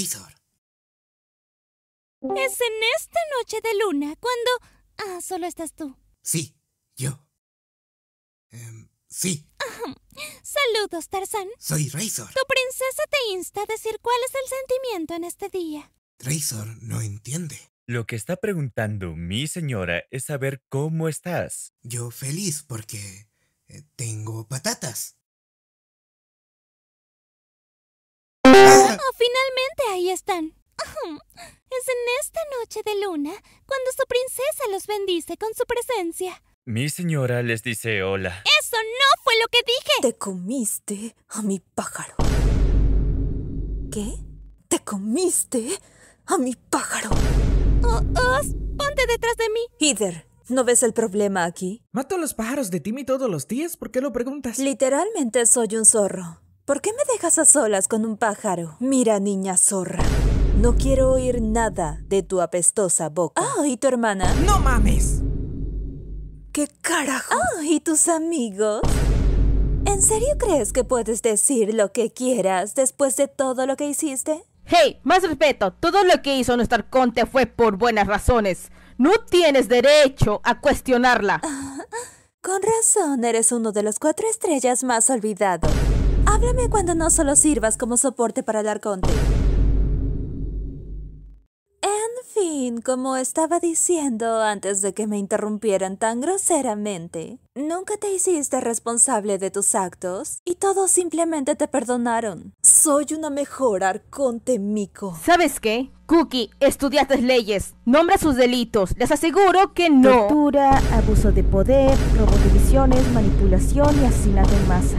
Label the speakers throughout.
Speaker 1: Razor. Es en esta noche de luna cuando... Ah, solo estás tú. Sí, yo. Em, sí. saludos, Tarzan. Soy Razor. Tu princesa te insta a decir cuál es el sentimiento en este día. Razor no entiende. Lo que está preguntando mi señora es saber cómo estás. Yo feliz porque eh, tengo patatas. finalmente ahí están. Es en esta noche de luna cuando su princesa los bendice con su presencia. Mi señora les dice hola. ¡Eso no fue lo que dije! Te comiste a mi pájaro. ¿Qué? ¿Te comiste a mi pájaro? Oh, oh ponte detrás de mí. Heather, ¿no ves el problema aquí? Mato a los pájaros de Timmy todos los días, ¿por qué lo preguntas? Literalmente soy un zorro. ¿Por qué me dejas a solas con un pájaro? Mira, niña zorra. No quiero oír nada de tu apestosa boca. Ah, ¿y tu hermana? ¡No mames! ¿Qué carajo? Ah, ¿y tus amigos? ¿En serio crees que puedes decir lo que quieras después de todo lo que hiciste? Hey, más respeto, todo lo que hizo nuestro conte fue por buenas razones. No tienes derecho a cuestionarla. Ah, ah. con razón, eres uno de los cuatro estrellas más olvidados. Háblame cuando no solo sirvas como soporte para el arconte. En fin, como estaba diciendo antes de que me interrumpieran tan groseramente, nunca te hiciste responsable de tus actos y todos simplemente te perdonaron. Soy una mejor arconte mico. ¿Sabes qué? Cookie, estudiaste leyes, nombra sus delitos, les aseguro que no. Tortura, abuso de poder, robo de visiones, manipulación y asesinato en masa.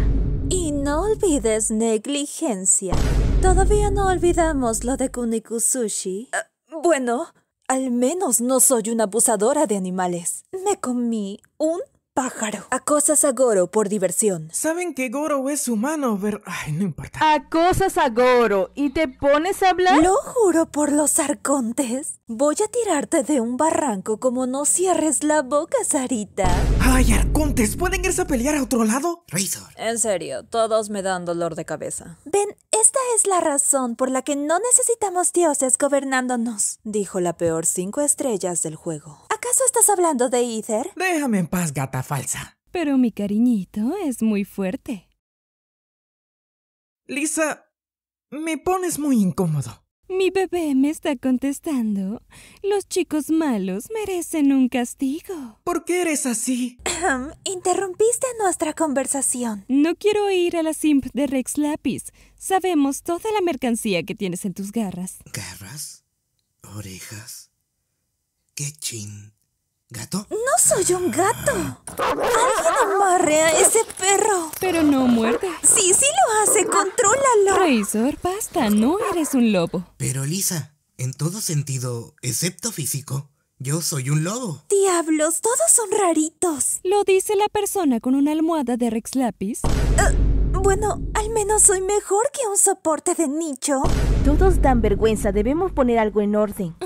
Speaker 1: No olvides negligencia. Todavía no olvidamos lo de Kuniku Sushi. Eh, bueno, al menos no soy una abusadora de animales. Me comí un pájaro. Acosas a Goro por diversión. Saben que Goro es humano, ver... Ay, no importa. Acosas a Goro y te pones a hablar. Lo juro por los arcontes. Voy a tirarte de un barranco como no cierres la boca, Sarita. Ay, arcontes, ¿pueden irse a pelear a otro lado? Razor. En serio, todos me dan dolor de cabeza. Ven, esta es la razón por la que no necesitamos dioses gobernándonos, dijo la peor cinco estrellas del juego. ¿Acaso estás hablando de Ether? Déjame en paz, gata falsa. Pero mi cariñito es muy fuerte. Lisa, me pones muy incómodo. Mi bebé me está contestando. Los chicos malos merecen un castigo. ¿Por qué eres así? Interrumpiste nuestra conversación. No quiero ir a la simp de Rex Lapis. Sabemos toda la mercancía que tienes en tus garras. ¿Garras? ¿Orejas? ¿Qué chin? ¿Gato? No soy un gato. Alguien amarre a ese perro. Pero no muerda! Sí, sí lo hace. Contrólalo. Razor, basta. No eres un lobo. Pero Lisa, en todo sentido, excepto físico, yo soy un lobo. Diablos, todos son raritos. Lo dice la persona con una almohada de Rex Lapis. Eh, bueno, al menos soy mejor que un soporte de nicho. Todos dan vergüenza. Debemos poner algo en orden. Ah,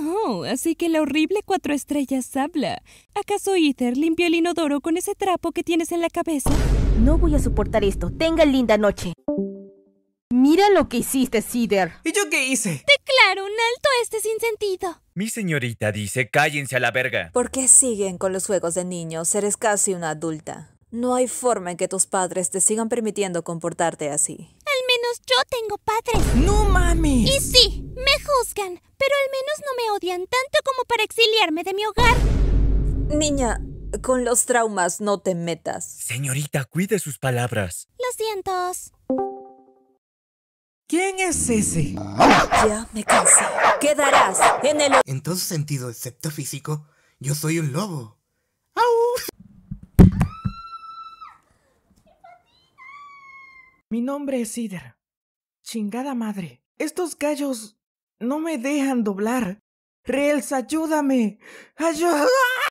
Speaker 1: así que la horrible cuatro estrellas habla. ¿Acaso Ether limpió el inodoro con ese trapo que tienes en la cabeza? No voy a soportar esto. Tenga linda noche. Mira lo que hiciste, Cider. ¿Y yo qué hice? Declaro un alto a este sin sentido. Mi señorita dice, cállense a la verga. ¿Por qué siguen con los juegos de niños? Eres casi una adulta. No hay forma en que tus padres te sigan permitiendo comportarte así yo tengo padre. ¡No mames! Y sí, me juzgan, pero al menos no me odian tanto como para exiliarme de mi hogar. Niña, con los traumas no te metas. Señorita, cuide sus palabras. Lo siento. ¿Quién es ese? Ya me cansé. Quedarás en el... En todo sentido, excepto físico, yo soy un lobo. ¡Au! Mi nombre es Ider. Chingada madre. Estos gallos no me dejan doblar. Reels ayúdame. Ayúdame. ¡Ah!